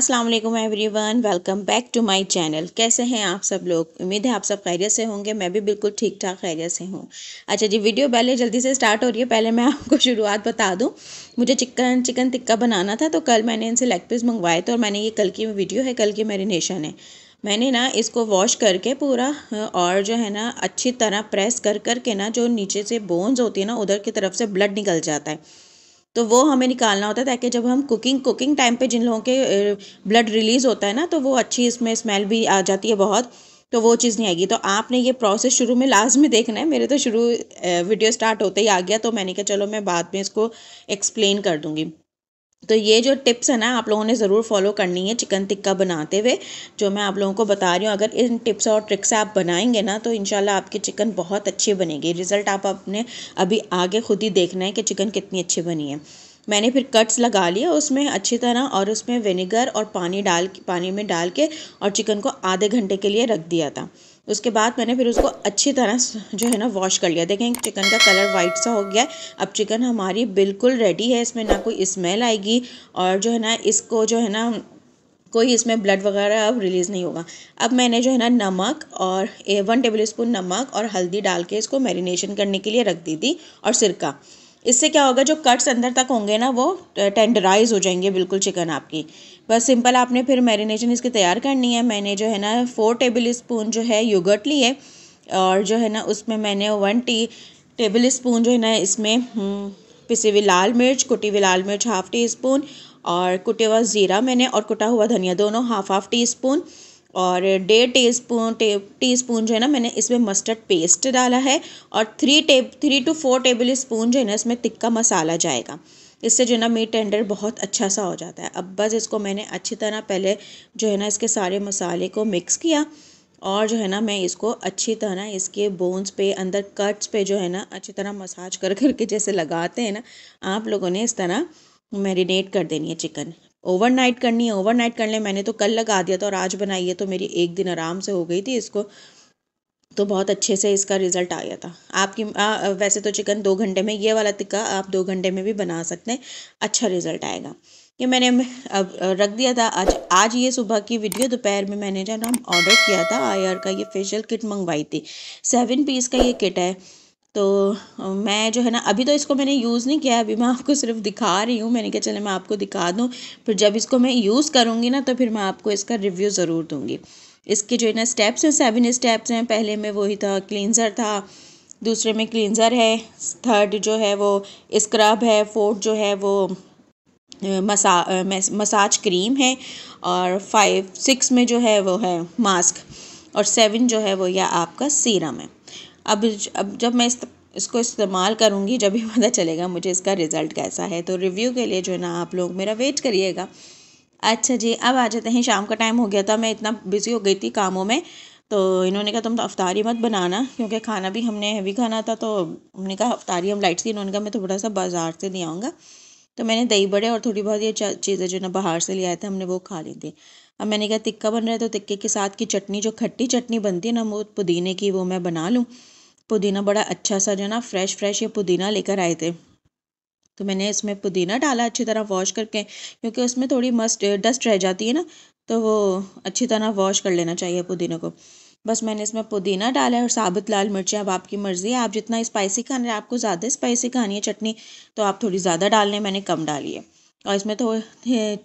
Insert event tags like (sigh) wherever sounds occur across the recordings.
अस्सलाम वालेकुम everyone welcome back to my channel कैसे हैं आप सब लोग उम्मीद है आप सब खैरियत से होंगे मैं भी बिल्कुल ठीक ठाक खैरियत से हूँ अच्छा जी वीडियो पहले जल्दी से स्टार्ट हो रही है पहले मैं आपको शुरुआत बता दूँ मुझे चिकन चिकन टिक्का बनाना था तो कल मैंने इनसे लेग पीस मंगवाए थे और मैंने ये कल की वीडियो है कल की मेरीनेशन है मैंने ना इसको वॉश करके पूरा और जो है ना अच्छी तरह प्रेस कर करके ना जो नीचे से बोन्स होती है ना उधर की तरफ से ब्लड निकल जाता है तो वो हमें निकालना होता है ताकि जब हम कुकिंग कुकिंग टाइम पे जिन लोगों के ब्लड रिलीज़ होता है ना तो वो अच्छी इसमें स्मेल भी आ जाती है बहुत तो वो चीज़ नहीं आएगी तो आपने ये प्रोसेस शुरू में लास्ट में देखना है मेरे तो शुरू वीडियो स्टार्ट होते ही आ गया तो मैंने कहा चलो मैं बाद में इसको एक्सप्लेन कर दूँगी तो ये जो टिप्स है ना आप लोगों ने ज़रूर फॉलो करनी है चिकन टिक्का बनाते हुए जो मैं आप लोगों को बता रही हूँ अगर इन टिप्स और ट्रिक्स आप बनाएंगे ना तो इनशाला आपकी चिकन बहुत अच्छी बनेगी रिज़ल्ट आप अपने अभी आगे खुद ही देखना है कि चिकन कितनी अच्छी बनी है मैंने फिर कट्स लगा लिए उसमें अच्छी तरह और उसमें विनेगर और पानी डाल पानी में डाल के और चिकन को आधे घंटे के लिए रख दिया था उसके बाद मैंने फिर उसको अच्छी तरह जो है ना वॉश कर लिया देखें चिकन का कलर वाइट सा हो गया अब चिकन हमारी बिल्कुल रेडी है इसमें ना कोई स्मेल आएगी और जो है ना इसको जो है ना कोई इसमें ब्लड वगैरह अब रिलीज़ नहीं होगा अब मैंने जो है ना नमक और वन टेबल स्पून नमक और हल्दी डाल के इसको मैरिनेशन करने के लिए रख दी थी और सिरका इससे क्या होगा जो कट्स अंदर तक होंगे ना वो टेंडराइज हो जाएंगे बिल्कुल चिकन आपकी बस सिंपल आपने फिर मैरिनेशन इसकी तैयार करनी है मैंने जो है ना फोर टेबल स्पून जो है योगर्ट ली है और जो है ना उसमें मैंने वन टी टेबल स्पून जो है ना इसमें हम्म, पिसी हुई लाल मिर्च कुटी हुई लाल मिर्च हाफ़ टी स्पून और कुटे हुआ ज़ीरा मैंने और कुटा हुआ धनिया दोनों हाफ़ हाफ़ टी स्पून और डेढ़ टी स्पून टी स्पून जो है ना मैंने इसमें मस्टर्ड पेस्ट डाला है और three tab three two four table spoon जो है ना इसमें तिक्का मसाला जाएगा इससे जो है ना मीट टेंडर बहुत अच्छा सा हो जाता है अब बस इसको मैंने अच्छी तरह पहले जो है ना इसके सारे मसाले को मिक्स किया और जो है ना मैं इसको अच्छी तरह इसके बोन्स पे अंदर कट्स पे जो है ना अच्छी तरह मसाज कर करके जैसे लगाते हैं ना आप लोगों ने इस तरह मैरिनेट कर देनी है चिकन ओवरनाइट करनी है ओवरनाइट कर लें मैंने तो कल लगा दिया था और आज बनाई है तो मेरी एक दिन आराम से हो गई थी इसको तो बहुत अच्छे से इसका रिज़ल्ट आ गया था आपकी आ, वैसे तो चिकन दो घंटे में ये वाला टिक्का आप दो घंटे में भी बना सकते हैं अच्छा रिज़ल्ट आएगा ये मैंने अब रख दिया था आज आज ये सुबह की वीडियो दोपहर में मैंने जो ना ऑर्डर किया था आई का ये फेशियल किट मंगवाई थी सेवन पीस का ये किट है तो मैं जो है ना अभी तो इसको मैंने यूज़ नहीं किया अभी मैं आपको सिर्फ दिखा रही हूँ मैंने कहा चले मैं आपको दिखा दूँ फिर जब इसको मैं यूज़ करूँगी ना तो फिर मैं आपको इसका रिव्यू ज़रूर दूँगी इसके जो है ना स्टेप्स हैं सेवन स्टेप्स हैं पहले में वही था क्लिनज़र था दूसरे में क्लिनज़र है थर्ड जो है वो स्क्रब है फोर्थ जो है वो मसा मसाज क्रीम है और फाइव सिक्स में जो है वो है मास्क और सेवन जो है वो यह आपका सीरम है अब अब जब मैं इस इसको इस्तेमाल करूँगी जब भी पता चलेगा मुझे इसका रिज़ल्ट कैसा है तो रिव्यू के लिए जो है ना आप लोग मेरा वेट करिएगा अच्छा जी अब आ जाते हैं शाम का टाइम हो गया था मैं इतना बिज़ी हो गई थी कामों में तो इन्होंने कहा तुम तो अफ्तारी मत बनाना क्योंकि खाना भी हमने हैवी खाना था तो हमने कहा अफ्तारी हम लाइट थी इन्होंने कहा मैं थोड़ा सा बाज़ार से नहीं आऊँगा तो मैंने दही बड़े और थोड़ी बहुत ये चीज़ें जो ना बाहर से ले आए थे हमने वो खा ली थी अब मैंने कहा तिक्का बन रहा है तो टिक्के के साथ की चटनी जो खट्टी चटनी बनती है ना वो पुदीने की वो मैं बना लूँ पुदीना बड़ा अच्छा सा जो ना फ्रेश फ्रेश ये पुदीना लेकर आए थे तो मैंने इसमें पुदीना डाला अच्छी तरह वॉश करके क्योंकि उसमें थोड़ी मस्ट डस्ट रह जाती है ना तो वो अच्छी तरह वॉश कर लेना चाहिए पुदीने को बस मैंने इसमें पुदीना डाला है और साबुत लाल मिर्ची अब आपकी मर्ज़ी है आप जितना स्पाइसी खाना है आपको ज़्यादा स्पाइसी खानी है चटनी तो आप थोड़ी ज़्यादा डाल लें मैंने कम डाली है और इसमें तो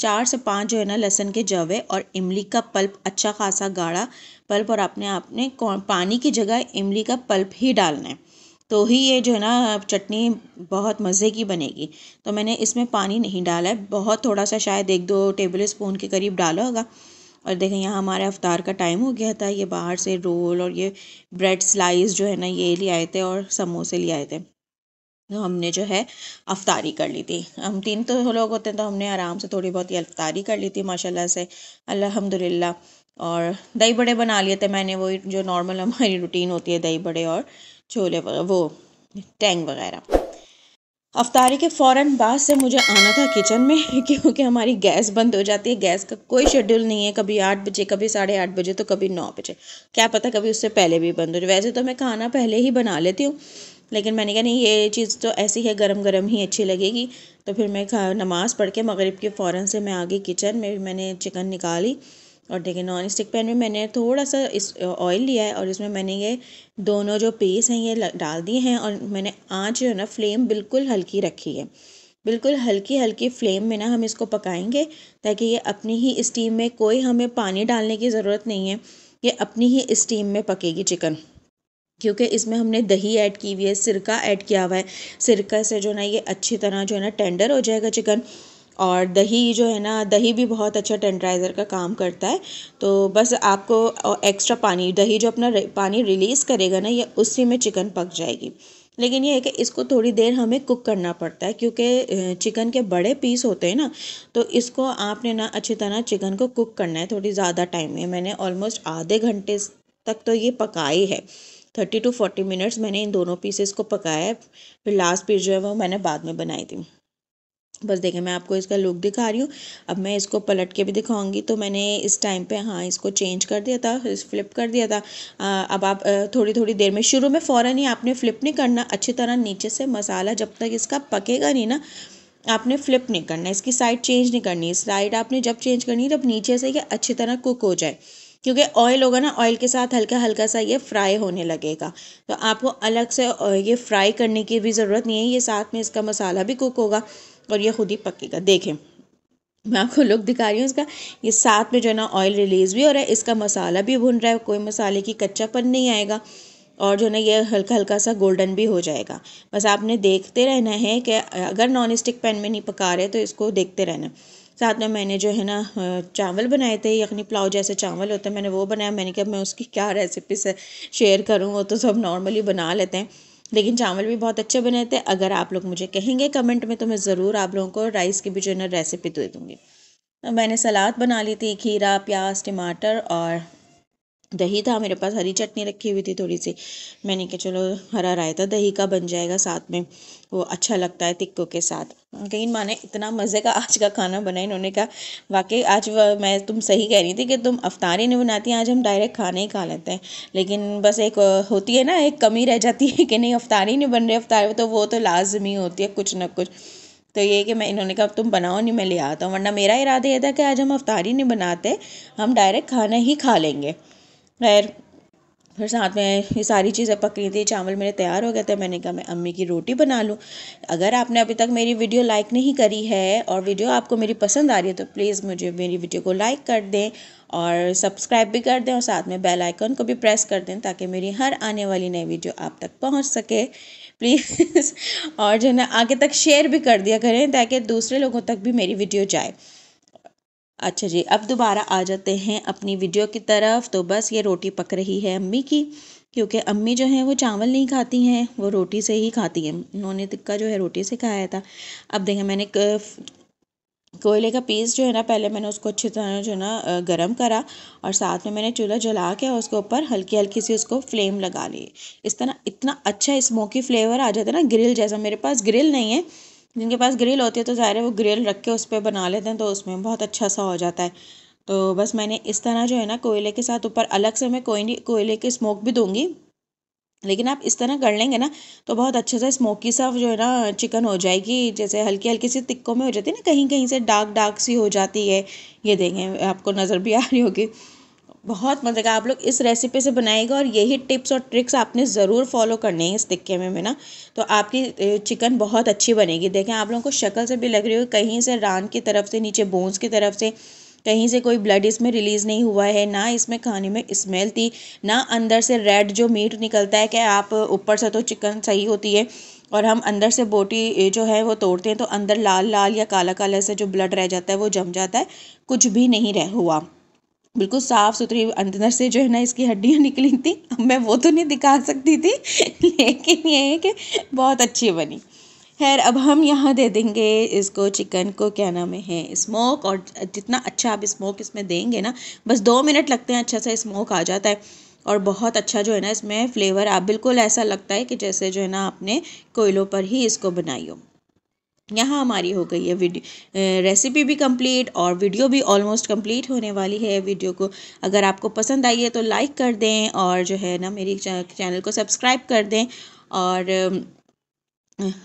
चार से पाँच जो है ना लहसुन के जवे और इमली का पल्प अच्छा खासा गाढ़ा पल्प और आपने आपने पानी की जगह इमली का पल्प ही डालना है तो ही ये जो है ना चटनी बहुत मज़े की बनेगी तो मैंने इसमें पानी नहीं डाला है बहुत थोड़ा सा शायद एक दो टेबल स्पून के करीब डाला होगा और देखें यहाँ हमारे अवतार का टाइम हो गया था ये बाहर से रोल और ये ब्रेड स्लाइस जो है ना ये ले आए थे और समोसे ले आए थे तो हमने जो है अफ्तारी कर ली थी हम तीन तो लोग होते हैं तो हमने आराम से थोड़ी बहुत ही अफ्तारी कर ली थी माशाल्लाह से अल्हम्दुलिल्लाह और दही बड़े बना लिए थे मैंने वही जो नॉर्मल हमारी रूटीन होती है दही बड़े और छोले वो टैंग वगैरह अफ्तारी के फ़ौर बाद से मुझे आना था किचन में (laughs) क्योंकि हमारी गैस बंद हो जाती है गैस का कोई शेड्यूल नहीं है कभी आठ बजे कभी साढ़े आठ बजे तो कभी नौ बजे क्या पता कभी उससे पहले भी बंद हो जाए वैसे तो मैं खाना पहले ही बना लेती हूँ लेकिन मैंने कहा नहीं ये चीज़ तो ऐसी है गरम गरम ही अच्छी लगेगी तो फिर मैं खा नमाज़ पढ़ के मगरब के फ़ौर से मैं आगे किचन में मैंने चिकन निकाली और देखिए नॉन स्टिक पैन में मैंने थोड़ा सा इस ऑयल लिया है और इसमें मैंने ये दोनों जो पीस हैं ये डाल दिए हैं और मैंने आँच जो है ना फ्लेम बिल्कुल हल्की रखी है बिल्कुल हल्की हल्की फ्लेम में ना हम इसको पकाएंगे ताकि ये अपनी ही स्टीम में कोई हमें पानी डालने की ज़रूरत नहीं है ये अपनी ही स्टीम में पकेगी चिकन क्योंकि इसमें हमने दही ऐड की हुई है सिरका ऐड किया हुआ है सिरका से जो ना ये अच्छी तरह जो है ना टेंडर हो जाएगा चिकन और दही जो है ना दही भी बहुत अच्छा टेंडराइज़र का काम करता है तो बस आपको एक्स्ट्रा पानी दही जो अपना पानी रिलीज़ करेगा ना ये उसी में चिकन पक जाएगी लेकिन ये है कि इसको थोड़ी देर हमें कुक करना पड़ता है क्योंकि चिकन के बड़े पीस होते हैं ना तो इसको आपने ना अच्छी तरह चिकन को कुक करना है थोड़ी ज़्यादा टाइम में मैंने ऑलमोस्ट आधे घंटे तक तो ये पकाई है थर्टी टू फोर्टी मिनट्स मैंने इन दोनों पीसेस को पकाया है फिर लास्ट पीस जो है वो मैंने बाद में बनाई थी बस देखें मैं आपको इसका लुक दिखा रही हूँ अब मैं इसको पलट के भी दिखाऊंगी तो मैंने इस टाइम पे हाँ इसको चेंज कर दिया था फ्लिप कर दिया था आ, अब आप थोड़ी थोड़ी देर में शुरू में फ़ौर ही आपने फ्लिप नहीं करना अच्छी तरह नीचे से मसाला जब तक इसका पकेगा नहीं ना आपने फ्लिप नहीं करना इसकी साइड चेंज नहीं करनी साइड आपने जब चेंज करनी तब नीचे से ये अच्छी तरह कुक हो जाए क्योंकि ऑयल होगा ना ऑयल के साथ हल्का हल्का सा ये फ्राई होने लगेगा तो आपको अलग से ये फ्राई करने की भी ज़रूरत नहीं है ये साथ में इसका मसाला भी कुक होगा और ये खुद ही पकेगा देखें मैं आपको लुक दिखा रही हूँ इसका ये साथ में जो है ना ऑयल रिलीज़ भी हो रहा है इसका मसाला भी भुन रहा है कोई मसाले की कच्चापन नहीं आएगा और जो है ना ये हल्का हल्का सा गोल्डन भी हो जाएगा बस आपने देखते रहना है कि अगर नॉन स्टिक पैन में नहीं पका रहे तो इसको देखते रहना साथ में मैंने जो है ना चावल बनाए थे यखनी पुलाव जैसे चावल होते हैं मैंने वो बनाया मैंने कहा मैं उसकी क्या रेसिपी से शेयर करूँ वो तो सब नॉर्मली बना लेते हैं लेकिन चावल भी बहुत अच्छे बने थे अगर आप लोग मुझे कहेंगे कमेंट में तो मैं ज़रूर आप लोगों को राइस की भी जो है ना रेसिपी दे दूँगी तो मैंने सलाद बना ली थी खीरा प्याज टमाटर और दही था मेरे पास हरी चटनी रखी हुई थी थोड़ी सी मैंने कहा चलो हरा रायता दही का बन जाएगा साथ में वो अच्छा लगता है तिक्कों के साथ कहीं माने इतना मज़े का आज का खाना बना इन्होंने कहा वाकई आज मैं तुम सही कह रही थी कि तुम ही नहीं बनाती आज हम डायरेक्ट खाना ही खा लेते हैं लेकिन बस एक होती है ना एक कमी रह जाती है कि नहीं ही नहीं बन रही अफ्तार तो वो तो लाजमी होती है कुछ ना कुछ तो ये कि मैं इन्होंने कहा तुम बनाओ नहीं मैं ले आता हूँ वरना मेरा इरादा यह था कि आज हम ही नहीं बनाते हम डायरेक्ट खाना ही खा लेंगे खैर फिर साथ में ये सारी चीज़ें पक रही थी चावल मेरे तैयार हो गए थे मैंने कहा मैं अम्मी की रोटी बना लूँ अगर आपने अभी तक मेरी वीडियो लाइक नहीं करी है और वीडियो आपको मेरी पसंद आ रही है तो प्लीज़ मुझे मेरी वीडियो को लाइक कर दें और सब्सक्राइब भी कर दें और साथ में बेल आइकन को भी प्रेस कर दें ताकि मेरी हर आने वाली नई वीडियो आप तक पहुँच सके प्लीज़ (laughs) और जो है ना आगे तक शेयर भी कर दिया करें ताकि दूसरे लोगों तक भी मेरी वीडियो जाए अच्छा जी अब दोबारा आ जाते हैं अपनी वीडियो की तरफ तो बस ये रोटी पक रही है अम्मी की क्योंकि अम्मी जो हैं वो चावल नहीं खाती हैं वो रोटी से ही खाती हैं उन्होंने तिक्का जो है रोटी से खाया था अब देखें मैंने कोयले का पीस जो है ना पहले मैंने उसको अच्छी तरह जो है ना गरम करा और साथ में मैंने चूल्हा जला के और उसके ऊपर हल्की हल्की सी उसको फ्लेम लगा ली इस तरह इतना अच्छा स्मोकी फ्लेवर आ जाता है ना ग्रिल जैसा मेरे पास ग्रिल नहीं है जिनके पास ग्रिल होती है तो ज़ाहिर है वो ग्रिल रख के उस पर बना लेते हैं तो उसमें बहुत अच्छा सा हो जाता है तो बस मैंने इस तरह जो है ना कोयले के साथ ऊपर अलग से मैं कोई कोयले की स्मोक भी दूंगी लेकिन आप इस तरह कर लेंगे ना तो बहुत अच्छे से स्मोकी सा जो है ना चिकन हो जाएगी जैसे हल्की हल्की सी तिक्कों में हो जाती है ना कहीं कहीं से डार्क डार्क सी हो जाती है ये देखें आपको नज़र भी आ रही होगी बहुत का आप लोग इस रेसिपी से बनाएगा और यही टिप्स और ट्रिक्स आपने ज़रूर फॉलो करने हैं इस तिक्के में में ना तो आपकी चिकन बहुत अच्छी बनेगी देखें आप लोगों को शक्ल से भी लग रही होगी कहीं से रान की तरफ से नीचे बोन्स की तरफ से कहीं से कोई ब्लड इसमें रिलीज़ नहीं हुआ है ना इसमें खाने में स्मेल थी ना अंदर से रेड जो मीट निकलता है कि आप ऊपर से तो चिकन सही होती है और हम अंदर से बोटी जो है वो तोड़ते हैं तो अंदर लाल लाल या काला काला से जो ब्लड रह जाता है वो जम जाता है कुछ भी नहीं रह हुआ बिल्कुल साफ़ सुथरी अंदर से जो है ना इसकी हड्डियाँ निकली थी अब मैं वो तो नहीं दिखा सकती थी लेकिन ये है कि बहुत अच्छी बनी खैर अब हम यहाँ दे देंगे इसको चिकन को क्या नाम है स्मोक और जितना अच्छा आप स्मोक इसमें देंगे ना बस दो मिनट लगते हैं अच्छा सा स्मोक आ जाता है और बहुत अच्छा जो है ना इसमें फ्लेवर आप बिल्कुल ऐसा लगता है कि जैसे जो है ना आपने कोयलों पर ही इसको बनाई हो यहाँ हमारी हो गई है वीडियो रेसिपी भी कंप्लीट और वीडियो भी ऑलमोस्ट कंप्लीट होने वाली है वीडियो को अगर आपको पसंद आई है तो लाइक कर दें और जो है ना मेरी चैनल को सब्सक्राइब कर दें और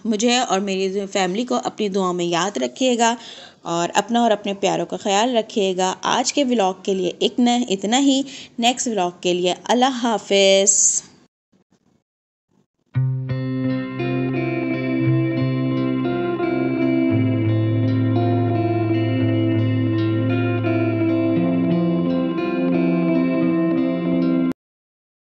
मुझे और मेरी फैमिली को अपनी दुआ में याद रखिएगा और अपना और अपने प्यारों का ख्याल रखिएगा आज के व्लॉग के लिए इतना इतना ही नेक्स्ट व्लॉग के लिए अल्लाह हाफिज़